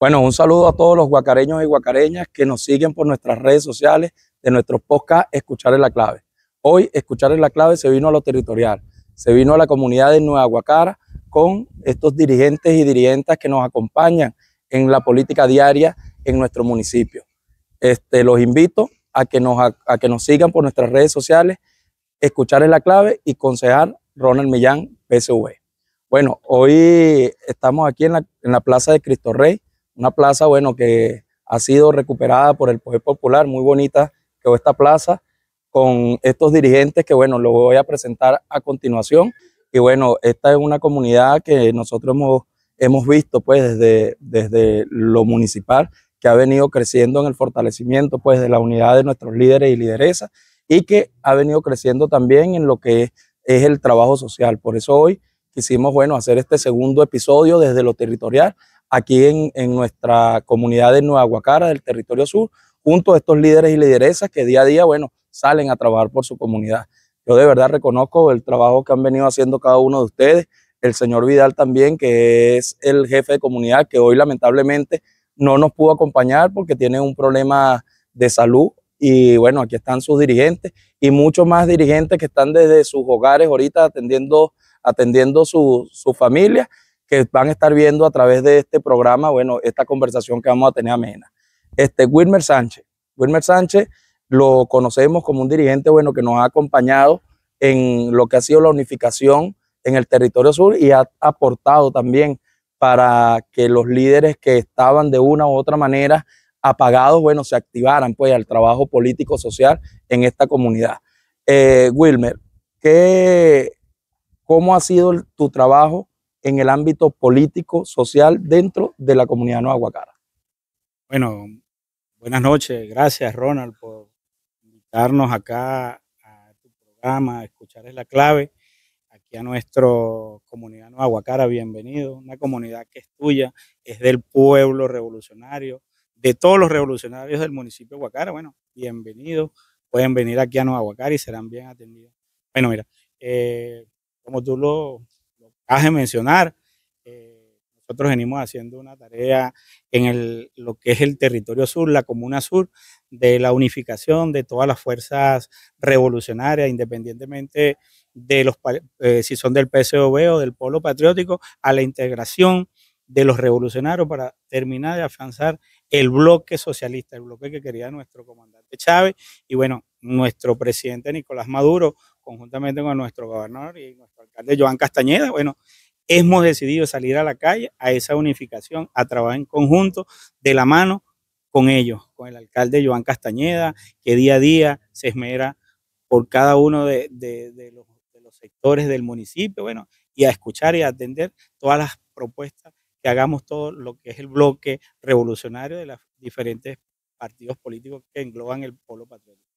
Bueno, un saludo a todos los guacareños y guacareñas que nos siguen por nuestras redes sociales de nuestros podcast Escuchar en la Clave. Hoy Escuchar en la Clave se vino a lo territorial, se vino a la comunidad de Nueva Guacara con estos dirigentes y dirigentes que nos acompañan en la política diaria en nuestro municipio. Este, los invito a que, nos, que nos sigan por nuestras redes sociales, Escuchar en la Clave y concejal Ronald Millán, PSV. Bueno, hoy estamos aquí en la, en la Plaza de Cristo Rey, una plaza, bueno, que ha sido recuperada por el Poder Popular, muy bonita quedó esta plaza con estos dirigentes que, bueno, lo voy a presentar a continuación. Y bueno, esta es una comunidad que nosotros hemos, visto, pues, desde, desde lo municipal, que ha venido creciendo en el fortalecimiento, pues, de la unidad de nuestros líderes y lideresas, y que ha venido creciendo también en lo que es, es el trabajo social. Por eso hoy quisimos, bueno, hacer este segundo episodio desde lo territorial, aquí en, nuestra comunidad de Nueva Guacara, del territorio sur, junto a estos líderes y lideresas que día a día, bueno, salen a trabajar por su comunidad. Yo de verdad reconozco el trabajo que han venido haciendo cada uno de ustedes, el señor Vidal también, que es el jefe de comunidad, que hoy lamentablemente no nos pudo acompañar porque tiene un problema de salud. Y bueno, aquí están sus dirigentes y muchos más dirigentes que están desde sus hogares ahorita atendiendo, atendiendo su, su familia que van a estar viendo a través de este programa, bueno, esta conversación que vamos a tener amena. Este, Wilmer Sánchez. Wilmer Sánchez lo conocemos como un dirigente, bueno, que nos ha acompañado en lo que ha sido la unificación en el territorio sur y ha aportado también para que los líderes que estaban de una u otra manera apagados, bueno, se activaran pues al trabajo político social en esta comunidad. Eh, Wilmer, ¿qué, ¿cómo ha sido tu trabajo en el ámbito político, social, dentro de la comunidad Guacara. Bueno, buenas noches. Gracias, Ronald, por invitarnos acá a tu programa, a escuchar la clave. Aquí a nuestra comunidad Guacara, bienvenido. Una comunidad que es tuya, es del pueblo revolucionario, de todos los revolucionarios del municipio de Guacara. Bueno, bienvenido. Pueden venir aquí a Guacara y serán bien atendidos. Bueno, mira, eh, como tú lo acabas mencionar. Eh, nosotros venimos haciendo una tarea en lo que es el territorio sur, la comuna sur, de la unificación de todas las fuerzas revolucionarias, independientemente de los, eh, si son del PSOB o del Polo Patriótico, a la integración de los revolucionarios para terminar de afianzar el bloque socialista, el bloque que quería nuestro comandante Chávez y bueno, nuestro presidente Nicolás Maduro conjuntamente con nuestro gobernador y nuestro alcalde Joan Castañeda, bueno, hemos decidido salir a la calle a esa unificación, a trabajar en conjunto, de la mano con ellos, con el alcalde Joan Castañeda, que día a día se esmera por cada uno de, los, sectores del municipio, bueno, y a escuchar y a atender todas las propuestas que hagamos todo lo que es el bloque revolucionario de los diferentes partidos políticos que engloban el pueblo patriótico.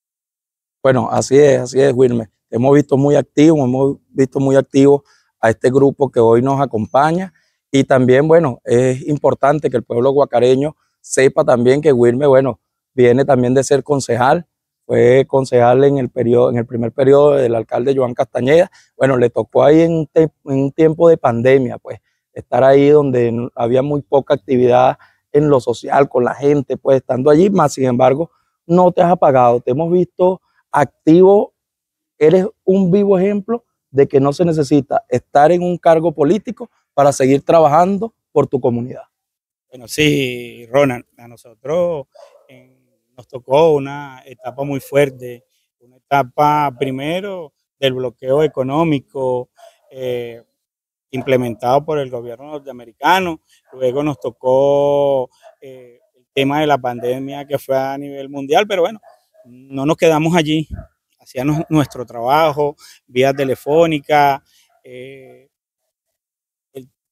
Bueno, así es, así es, Wilmer. Hemos visto muy activo, hemos visto muy activo a este grupo que hoy nos acompaña. Y también, bueno, es importante que el pueblo guacareño sepa también que Wilmer, bueno, viene también de ser concejal, fue concejal en el, periodo, en el primer periodo del alcalde Joan Castañeda. Bueno, le tocó ahí en, en, un tiempo de pandemia, pues, estar ahí donde había muy poca actividad en lo social, con la gente, pues, estando allí, más sin embargo, no te has apagado, te hemos visto activo, eres un vivo ejemplo de que no se necesita estar en un cargo político para seguir trabajando por tu comunidad. Bueno, sí, Ronald, a nosotros eh, nos tocó una etapa muy fuerte, una etapa primero del bloqueo económico eh, implementado por el gobierno norteamericano, luego nos tocó eh, el tema de la pandemia que fue a nivel mundial, pero bueno, no nos quedamos allí, hacíamos nuestro trabajo, vía telefónica, eh,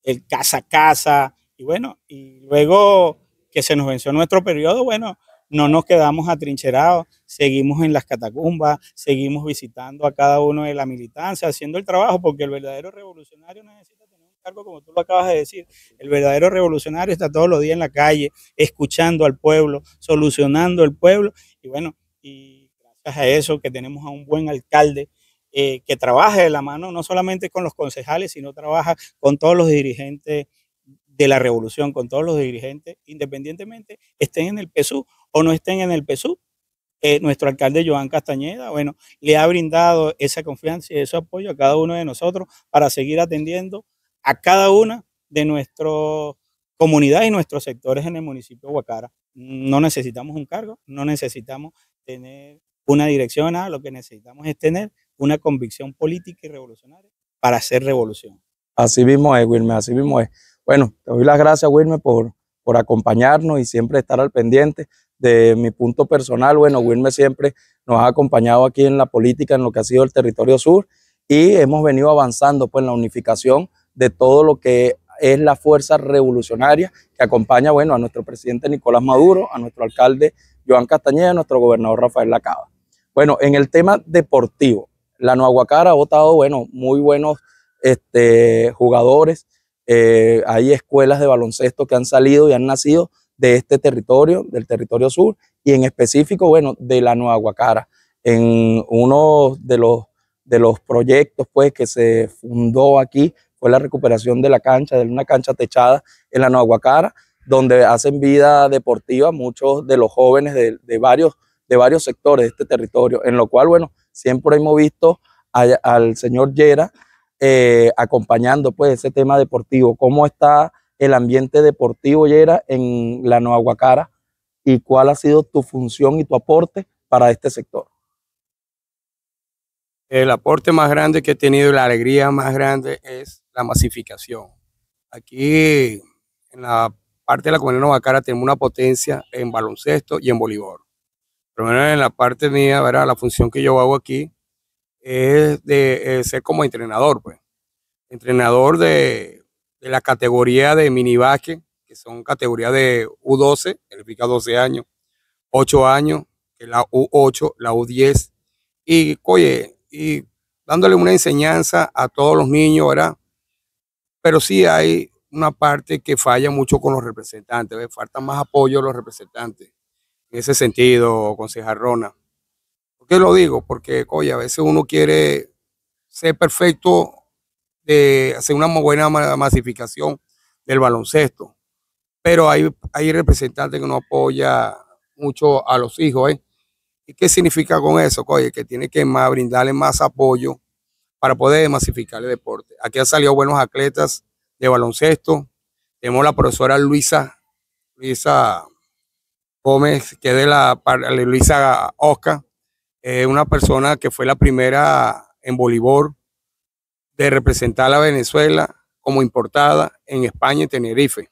el, casa a casa, y bueno, y luego que se nos venció nuestro periodo, bueno, no nos quedamos atrincherados, seguimos en las catacumbas, seguimos visitando a cada uno de la militancia, haciendo el trabajo, porque el verdadero revolucionario necesita tener un cargo, como tú lo acabas de decir. El verdadero revolucionario está todos los días en la calle, escuchando al pueblo, solucionando al pueblo, y bueno, y gracias a eso que tenemos a un buen alcalde eh, que trabaja de la mano no solamente con los concejales, sino trabaja con todos los dirigentes de la revolución, con todos los dirigentes, independientemente estén en el PSU o no estén en el PSU. Eh, nuestro alcalde Joan Castañeda, bueno, le ha brindado esa confianza y ese apoyo a cada uno de nosotros para seguir atendiendo a cada una de nuestras comunidades y nuestros sectores en el municipio de Huacara. No necesitamos un cargo, no necesitamos tener una dirección A, lo que necesitamos es tener una convicción política y revolucionaria para hacer revolución. Así mismo es, Wilme, así mismo es. Bueno, te doy las gracias, Wilmer, por, por acompañarnos y siempre estar al pendiente. De mi punto personal, bueno, Wilme siempre nos ha acompañado aquí en la política, en lo que ha sido el territorio sur, y hemos venido avanzando pues, en la unificación de todo lo que es la fuerza revolucionaria que acompaña bueno, a nuestro presidente Nicolás Maduro, a nuestro alcalde Joan Castañeda, nuestro gobernador Rafael Lacaba. Bueno, en el tema deportivo, la Guacara ha votado, bueno, muy buenos este, jugadores. Eh, hay escuelas de baloncesto que han salido y han nacido de este territorio, del territorio sur, y en específico, bueno, de la Guacara. En uno de los, de los proyectos pues, que se fundó aquí fue la recuperación de la cancha, de una cancha techada en la Guacara donde hacen vida deportiva muchos de los jóvenes de, varios, de varios sectores de este territorio, en lo cual, bueno, siempre hemos visto al señor Yera eh, acompañando pues ese tema deportivo, cómo está el ambiente deportivo Yera en la Nueva Guacara y cuál ha sido tu función y tu aporte para este sector. El aporte más grande que he tenido, y la alegría más grande es la masificación. Aquí en la parte de la comunidad Novacara tenemos una potencia en baloncesto y en bolívar pero en la parte mía, ¿verdad? la función que yo hago aquí es de ser como entrenador, pues. Entrenador de, la categoría de mini que son categorías de U12, que pica 12 años, 8 años, que la U8, la U10. Y, oye, y dándole una enseñanza a todos los niños, ¿verdad? Pero sí hay una parte que falla mucho con los representantes, falta más apoyo a los representantes. En ese sentido, concejal Rona. ¿Por qué lo digo? Porque, oye, a veces uno quiere ser perfecto de hacer una buena masificación del baloncesto, pero hay, hay representantes que no apoya mucho a los hijos, ¿Y qué significa con eso? coño? que tiene que más, brindarle más apoyo para poder masificar el deporte. Aquí han salido buenos atletas de baloncesto. Tenemos la profesora Luisa, Luisa Gómez, que es de la Luisa Oscar, una persona que fue la primera en Bolívar de representar a Venezuela como importada en España y Tenerife.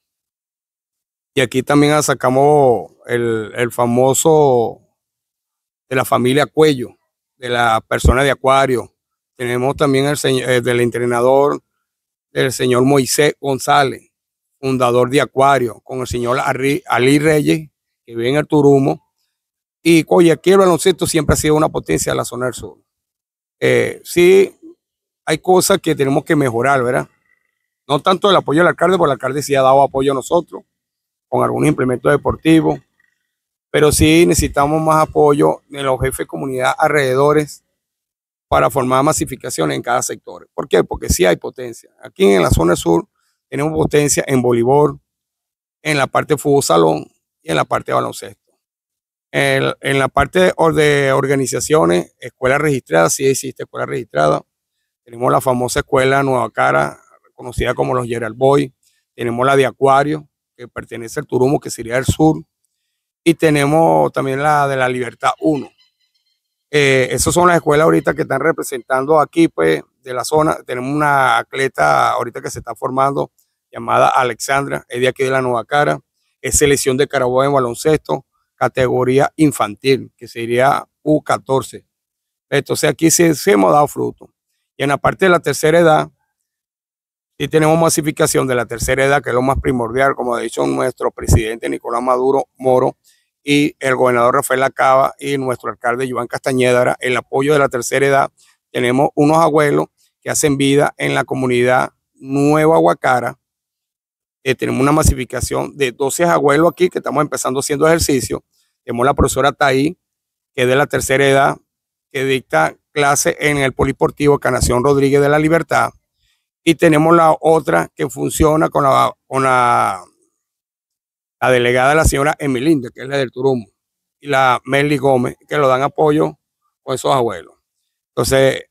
Y aquí también sacamos el, el famoso de la familia Cuello, de la persona de Acuario. Tenemos también el, señor eh, del entrenador del señor Moisés González, fundador de Acuario, con el señor Ali Reyes, que vive en el Y Coyaquil baloncesto siempre ha sido una potencia de la zona del sur. Eh, sí, hay cosas que tenemos que mejorar, ¿verdad? No tanto el apoyo del alcalde, porque el alcalde sí ha dado apoyo a nosotros con algún implemento deportivo, pero sí necesitamos más apoyo de los jefes comunidad alrededores para formar masificación en cada sector. ¿Por qué? Porque sí hay potencia. Aquí en la zona sur tenemos potencia en voleibol, en la parte de fútbol salón y en la parte de baloncesto. en la parte de, organizaciones, escuelas registradas, sí existe escuela registrada. Tenemos la famosa escuela Nueva Cara, conocida como los Gerald Boy. Tenemos la de Acuario, que pertenece al Turumo, que sería el sur. Y tenemos también la de la Libertad 1 eh, esas son las escuelas ahorita que están representando aquí, pues, de la zona. Tenemos una atleta ahorita que se está formando llamada Alexandra, es de aquí de la Nueva Cara. Es selección de Carabobo en baloncesto, categoría infantil, que sería U14. Entonces aquí sí, hemos dado fruto. Y en la parte de la tercera edad, y tenemos masificación de la tercera edad, que es lo más primordial, como ha dicho nuestro presidente Nicolás Maduro Moro, y el gobernador Rafael Lacaba y nuestro alcalde Juan Castañeda, el apoyo de la tercera edad. Tenemos unos abuelos que hacen vida en la comunidad Nueva Aguacara eh, tenemos una masificación de 12 abuelos aquí que estamos empezando haciendo ejercicio. Tenemos la profesora Taí, que es de la tercera edad, que dicta clase en el Poliportivo Canación Rodríguez de la Libertad. Y tenemos la otra que funciona con con la la delegada la señora Emilinda que es la del Turumo, y la Meli Gómez, que lo dan apoyo con esos abuelos. Entonces,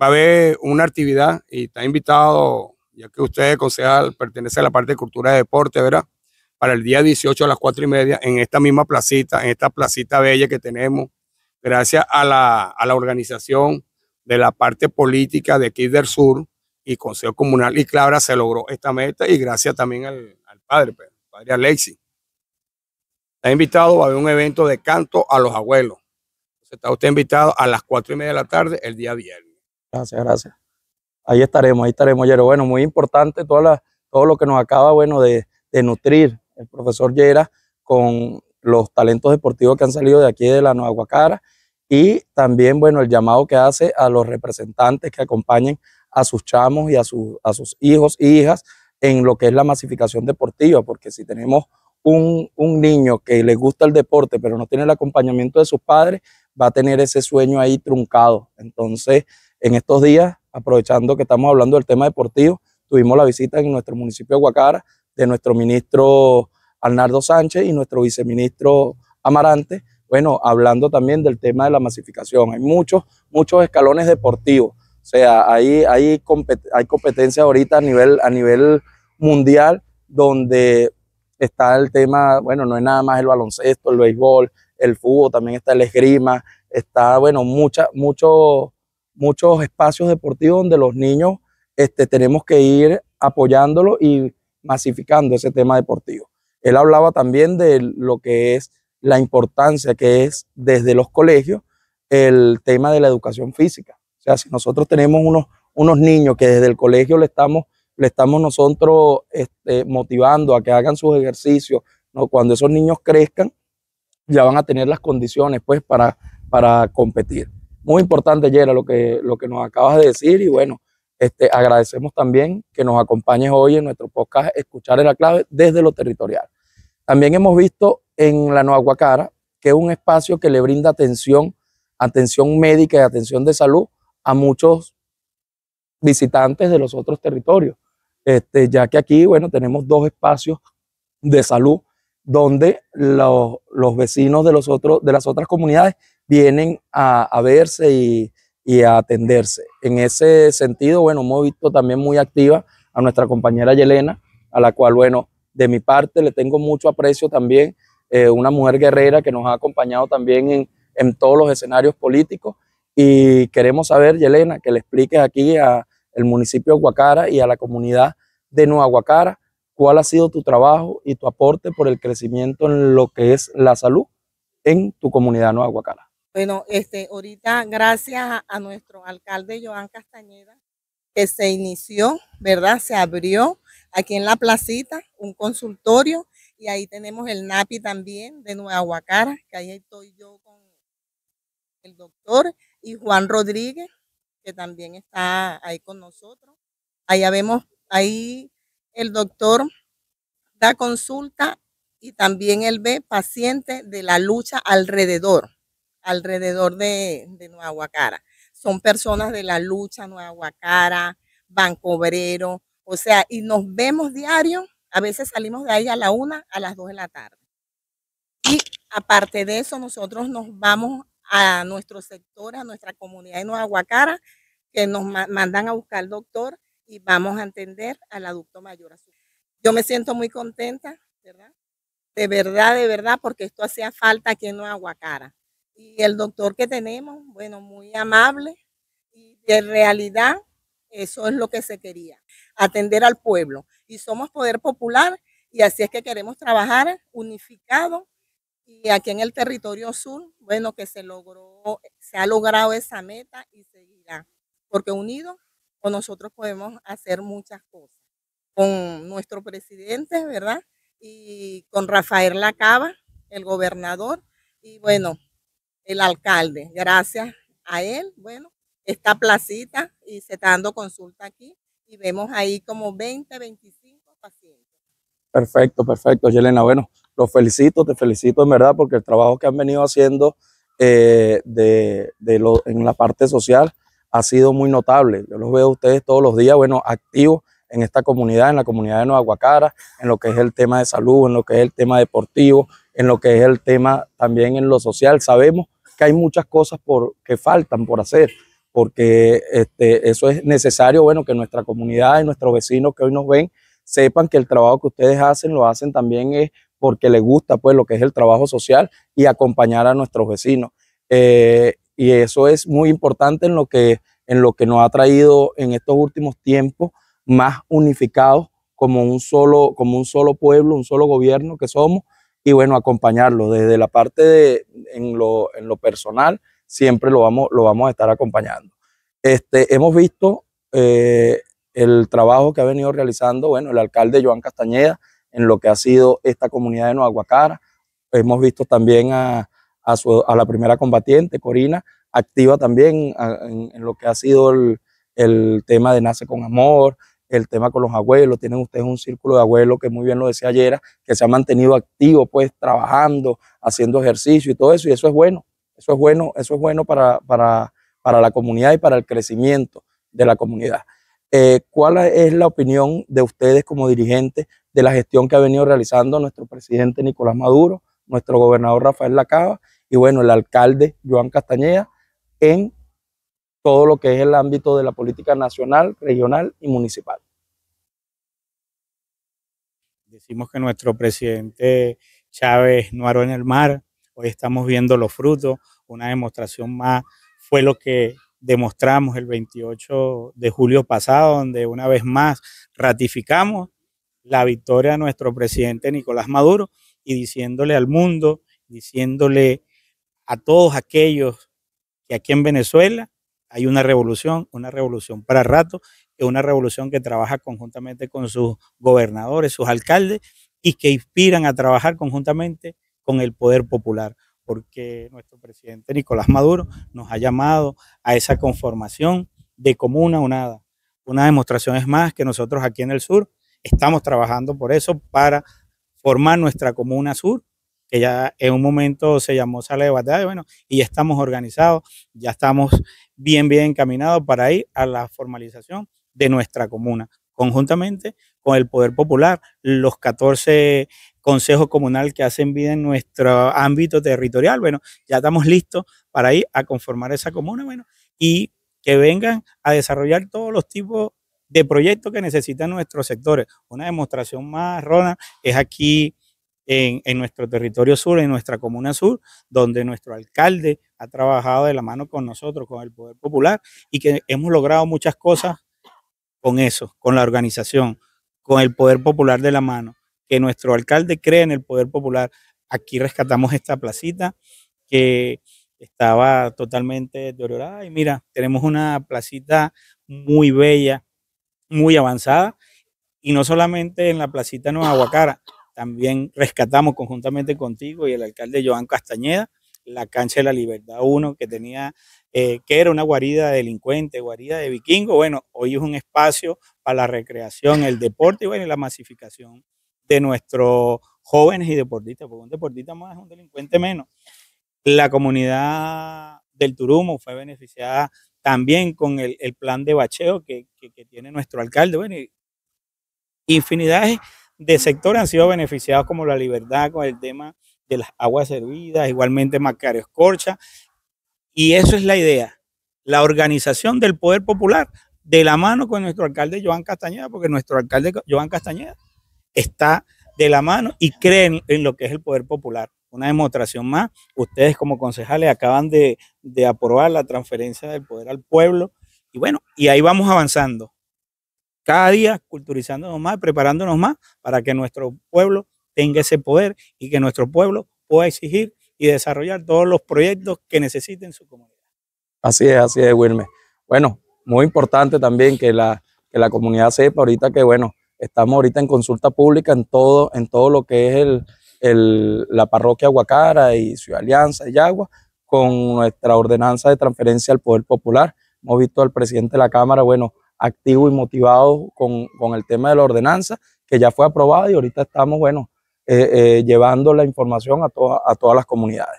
va a haber una actividad y está invitado, ya que usted, concejal, pertenece a la parte de cultura y deporte, ¿verdad? Para el día 18 a las 4 y media, en esta misma placita, en esta placita bella que tenemos, gracias a la, organización de la parte política de aquí del sur y Consejo Comunal y Clara se logró esta meta y gracias también al, al padre, pues, padre Alexis Está invitado, a un evento de canto a los abuelos. Está usted invitado a las cuatro y media de la tarde el día viernes. Gracias, gracias. Ahí estaremos, ahí estaremos, Yero. Bueno, muy importante todo lo que nos acaba bueno, de, nutrir el profesor Llera con los talentos deportivos que han salido de aquí de la Nueva Guacara y también, bueno, el llamado que hace a los representantes que acompañen a sus chamos y a, a sus hijos e hijas en lo que es la masificación deportiva, porque si tenemos un, niño que le gusta el deporte, pero no tiene el acompañamiento de sus padres, va a tener ese sueño ahí truncado. Entonces, en estos días, aprovechando que estamos hablando del tema deportivo, tuvimos la visita en nuestro municipio de Guacara de nuestro ministro Arnaldo Sánchez y nuestro viceministro Amarante, bueno, hablando también del tema de la masificación. Hay muchos, muchos escalones deportivos. O sea, hay, hay, hay competencia ahorita a nivel, a nivel mundial donde está el tema, bueno, no es nada más el baloncesto, el béisbol, el fútbol, también está el esgrima, está, bueno, mucho, muchos espacios deportivos donde los niños este, tenemos que ir apoyándolo y masificando ese tema deportivo. Él hablaba también de lo que es la importancia que es desde los colegios el tema de la educación física. O sea, si nosotros tenemos unos, unos niños que desde el colegio le estamos le estamos nosotros este, motivando a que hagan sus ejercicios. ¿no? Cuando esos niños crezcan, ya van a tener las condiciones pues, para, para competir. Muy importante, Yera, lo que, lo que nos acabas de decir y bueno, este, agradecemos también que nos acompañes hoy en nuestro podcast Escuchar en la clave desde lo territorial. También hemos visto en la Nueva que es un espacio que le brinda atención, atención médica y atención de salud a muchos visitantes de los otros territorios. Este, ya que aquí, bueno, tenemos dos espacios de salud donde los, vecinos de, los otros, de las otras comunidades vienen a, verse y, a atenderse. En ese sentido, bueno, hemos visto también muy activa a nuestra compañera Yelena, a la cual, bueno, de mi parte le tengo mucho aprecio también, eh, una mujer guerrera que nos ha acompañado también en, en todos los escenarios políticos. Y queremos saber, Yelena, que le expliques aquí a, el municipio de Aguacara y a la comunidad de Nueva Aguacara, cuál ha sido tu trabajo y tu aporte por el crecimiento en lo que es la salud en tu comunidad Nueva Aguacara? Bueno, este, ahorita gracias a, nuestro alcalde Joan Castañeda, que se inició, ¿verdad? Se abrió aquí en la placita un consultorio y ahí tenemos el NAPI también de Nueva Aguacara que ahí estoy yo con el doctor y Juan Rodríguez, que también está ahí con nosotros. Allá vemos, ahí el doctor da consulta y también él ve pacientes de la lucha alrededor, alrededor de, de Nueva Guacara. Son personas de la lucha Nueva Guacara, Banco Obrero, o sea, y nos vemos diario. A veces salimos de ahí a la una, a las dos de la tarde. Y aparte de eso, nosotros nos vamos a nuestro sector, a nuestra comunidad de Nueva Guacara, que nos mandan a buscar doctor y vamos a atender al adulto mayor. Yo me siento muy contenta, ¿verdad? De verdad, de verdad, porque esto hacía falta aquí en Nueva Guacara. Y el doctor que tenemos, bueno, muy amable y de realidad eso es lo que se quería, atender al pueblo. Y somos poder popular y así es que queremos trabajar unificado y aquí en el territorio sur, bueno, que se logró, se ha logrado esa meta y seguirá, porque unidos con nosotros podemos hacer muchas cosas. Con nuestro presidente, ¿verdad? Y con Rafael Lacaba, el gobernador, y bueno, el alcalde. Gracias a él, bueno, esta placita y se está dando consulta aquí y vemos ahí como 20, 25 pacientes. Perfecto, perfecto, Yelena. Bueno, los felicito, te felicito en verdad porque el trabajo que han venido haciendo eh, de, de en la parte social ha sido muy notable. Yo los veo a ustedes todos los días, bueno, activos en esta comunidad, en la comunidad de Nueva Guacara, en lo que es el tema de salud, en lo que es el tema deportivo, en lo que es el tema también en lo social. Sabemos que hay muchas cosas por, que faltan por hacer, porque este, eso es necesario, bueno, que nuestra comunidad y nuestros vecinos que hoy nos ven sepan que el trabajo que ustedes hacen lo hacen también es porque le gusta pues lo que es el trabajo social y acompañar a nuestros vecinos. Eh, y eso es muy importante en lo, que, en lo que nos ha traído en estos últimos tiempos más unificados como un solo, como un solo pueblo, un solo gobierno que somos, y bueno, acompañarlo desde la parte de en lo, en lo personal, siempre lo vamos, lo vamos a estar acompañando. Este, hemos visto eh, el trabajo que ha venido realizando, bueno, el alcalde Joan Castañeda, en lo que ha sido esta comunidad de Nueva Guacara. Hemos visto también a, la primera combatiente, Corina, activa también en, lo que ha sido el, tema de Nace con Amor, el tema con los abuelos. Tienen ustedes un círculo de abuelos que muy bien lo decía ayer, que se ha mantenido activo, pues trabajando, haciendo ejercicio y todo eso. Y eso es bueno, eso es bueno, eso es bueno para, para, la comunidad y para el crecimiento de la comunidad. Eh, ¿Cuál es la opinión de ustedes como dirigentes de la gestión que ha venido realizando nuestro presidente Nicolás Maduro, nuestro gobernador Rafael Lacaba y bueno, el alcalde Joan Castañeda en todo lo que es el ámbito de la política nacional, regional y municipal. Decimos que nuestro presidente Chávez no aró en el mar, hoy estamos viendo los frutos, una demostración más fue lo que demostramos el 28 de julio pasado, donde una vez más ratificamos la victoria a nuestro presidente Nicolás Maduro y diciéndole al mundo, diciéndole a todos aquellos que aquí en Venezuela hay una revolución, una revolución para rato, es una revolución que trabaja conjuntamente con sus gobernadores, sus alcaldes y que inspiran a trabajar conjuntamente con el poder popular, porque nuestro presidente Nicolás Maduro nos ha llamado a esa conformación de comuna unada. Una demostración es más que nosotros aquí en el sur Estamos trabajando por eso para formar nuestra comuna sur, que ya en un momento se llamó Sala de Batalla, bueno, y estamos organizados, ya estamos bien, bien encaminados para ir a la formalización de nuestra comuna, conjuntamente con el Poder Popular, los 14 consejos comunales que hacen vida en nuestro ámbito territorial, bueno, ya estamos listos para ir a conformar esa comuna, bueno, y que vengan a desarrollar todos los tipos de proyectos que necesitan nuestros sectores. Una demostración más, Rona, es aquí en, nuestro territorio sur, en nuestra comuna sur, donde nuestro alcalde ha trabajado de la mano con nosotros, con el Poder Popular, y que hemos logrado muchas cosas con eso, con la organización, con el Poder Popular de la mano, que nuestro alcalde cree en el Poder Popular. Aquí rescatamos esta placita que estaba totalmente deteriorada y mira, tenemos una placita muy bella, muy avanzada. Y no solamente en la placita Nueva Guacara, también rescatamos conjuntamente contigo y el alcalde Joan Castañeda la cancha de la Libertad uno que tenía, eh, que era una guarida delincuente, guarida de vikingo. Bueno, hoy es un espacio para la recreación, el deporte y bueno, la masificación de nuestros jóvenes y deportistas, porque un deportista más es un delincuente menos. La comunidad del Turumo fue beneficiada también con el, plan de bacheo que, tiene nuestro alcalde. Bueno, infinidades de sectores han sido beneficiados como la libertad con el tema de las aguas servidas, igualmente Macario Escorcha. Y eso es la idea, la organización del poder popular de la mano con nuestro alcalde Joan Castañeda, porque nuestro alcalde Joan Castañeda está de la mano y cree en lo que es el poder popular una demostración más. Ustedes como concejales acaban de, aprobar la transferencia del poder al pueblo. Y bueno, y ahí vamos avanzando. Cada día culturizándonos más, preparándonos más para que nuestro pueblo tenga ese poder y que nuestro pueblo pueda exigir y desarrollar todos los proyectos que necesiten su comunidad. Así es, así es, Wilmer. Bueno, muy importante también que la, que la comunidad sepa ahorita que, bueno, estamos ahorita en consulta pública en todo, en todo lo que es el, la parroquia Aguacara y Ciudad Alianza y Yagua con nuestra ordenanza de transferencia al Poder Popular. Hemos visto al presidente de la Cámara, bueno, activo y motivado con, el tema de la ordenanza, que ya fue aprobada y ahorita estamos, bueno, eh, eh, llevando la información a, a todas las comunidades.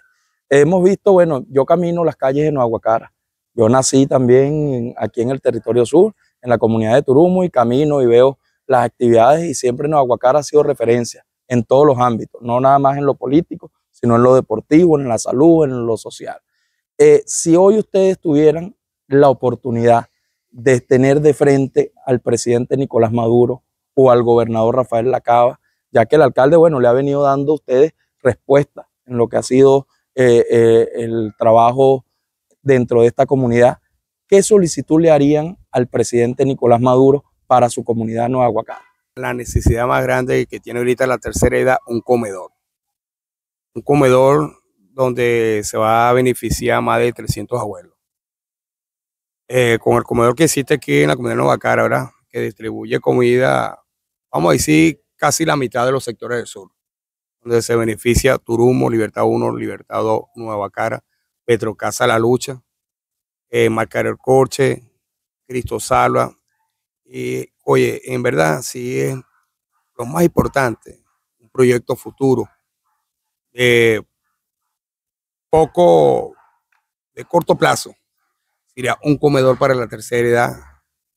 Hemos visto, bueno, yo camino las calles de Aguacara. Yo nací también aquí en el territorio sur, en la comunidad de Turumo, y camino y veo las actividades y siempre Aguacara ha sido referencia en todos los ámbitos, no nada más en lo político, sino en lo deportivo, en la salud, en lo social. Eh, si hoy ustedes tuvieran la oportunidad de tener de frente al presidente Nicolás Maduro o al gobernador Rafael Lacaba, ya que el alcalde, bueno, le ha venido dando a ustedes respuesta en lo que ha sido eh, eh, el trabajo dentro de esta comunidad, ¿qué solicitud le harían al presidente Nicolás Maduro para su comunidad Nueva la necesidad más grande que tiene ahorita la tercera edad, un comedor. Un comedor donde se va a beneficiar más de 300 abuelos. Eh, con el comedor que existe aquí en la comunidad de Nueva Cara, ¿verdad? que distribuye comida, vamos a decir, casi la mitad de los sectores del sur, donde se beneficia Turumo, Libertad 1, Libertad 2, Nueva Cara, Petro Casa, La Lucha, eh, Marcar el Corche, Cristo Salva, y oye, en verdad, sí es lo más importante, un proyecto futuro, de eh, poco, de corto plazo, sería un comedor para la tercera edad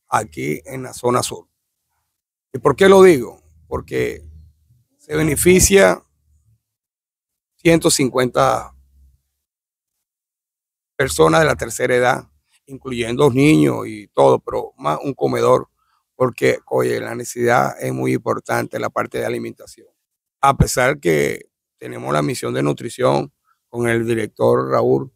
aquí en la zona sur. ¿Y por qué lo digo? Porque se beneficia 150 personas de la tercera edad, incluyendo niños y todo, pero más un comedor porque, oye, la necesidad es muy importante, la parte de alimentación. A pesar que tenemos la misión de nutrición con el director Raúl,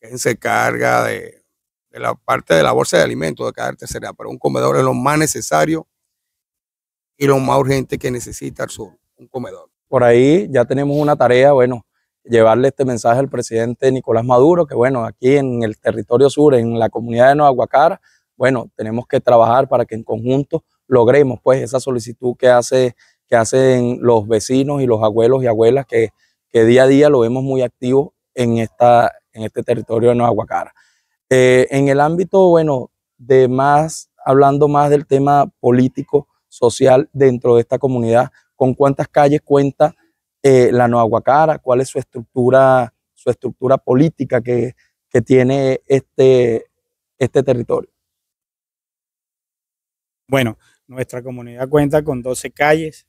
que se carga de, de la parte de la bolsa de alimentos de cada tercera, pero un comedor es lo más necesario y lo más urgente que necesita el sur, un comedor. Por ahí ya tenemos una tarea, bueno, llevarle este mensaje al presidente Nicolás Maduro, que bueno, aquí en el territorio sur, en la comunidad de Nueva Guacara, bueno, tenemos que trabajar para que en conjunto logremos pues esa solicitud que, hace, que hacen los vecinos y los abuelos y abuelas que, día a día lo vemos muy activo en, esta, en este territorio de Nueva Guacara. Eh, en el ámbito, bueno, de más, hablando más del tema político, social dentro de esta comunidad, con cuántas calles cuenta eh, la Nueva Guacara, cuál es su estructura, su estructura política que, que tiene este, este territorio. Bueno, nuestra comunidad cuenta con 12 calles.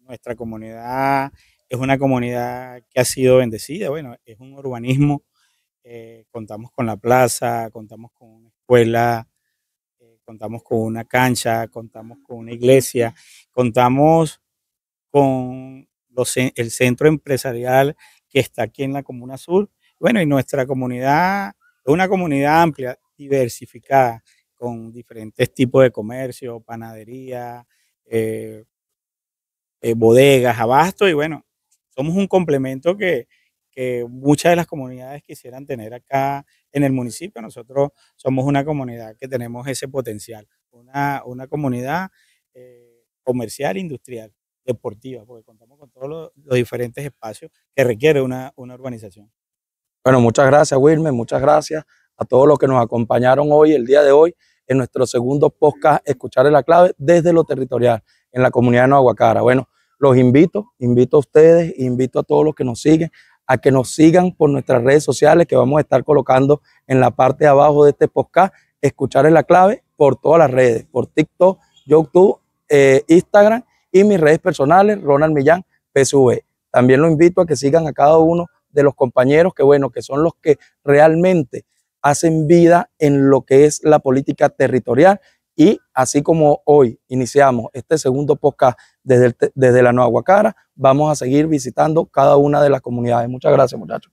Nuestra comunidad es una comunidad que ha sido bendecida. Bueno, es un urbanismo. Eh, contamos con la plaza, contamos con una escuela, eh, contamos con una cancha, contamos con una iglesia, contamos con el centro empresarial que está aquí en la Comuna Sur. Bueno, y nuestra comunidad es una comunidad amplia, diversificada con diferentes tipos de comercio, panadería, eh, eh, bodegas, abasto, y bueno, somos un complemento que, muchas de las comunidades quisieran tener acá en el municipio. Nosotros somos una comunidad que tenemos ese potencial, una, una comunidad eh, comercial, industrial, deportiva, porque contamos con todos los, diferentes espacios que requiere una, una urbanización. Bueno, muchas gracias Wilmer, muchas gracias a todos los que nos acompañaron hoy, el día de hoy en nuestro segundo podcast, Escuchar la clave desde lo territorial, en la comunidad de Noaguacara. Bueno, los invito, invito a ustedes, invito a todos los que nos siguen a que nos sigan por nuestras redes sociales que vamos a estar colocando en la parte de abajo de este podcast. Escuchar en la clave por todas las redes, por TikTok, YouTube, eh, Instagram y mis redes personales, Ronald Millán, PSV. También lo invito a que sigan a cada uno de los compañeros que, bueno, que son los que realmente hacen vida en lo que es la política territorial y así como hoy iniciamos este segundo podcast desde, desde la Nueva Guacara, vamos a seguir visitando cada una de las comunidades. Muchas gracias muchachos.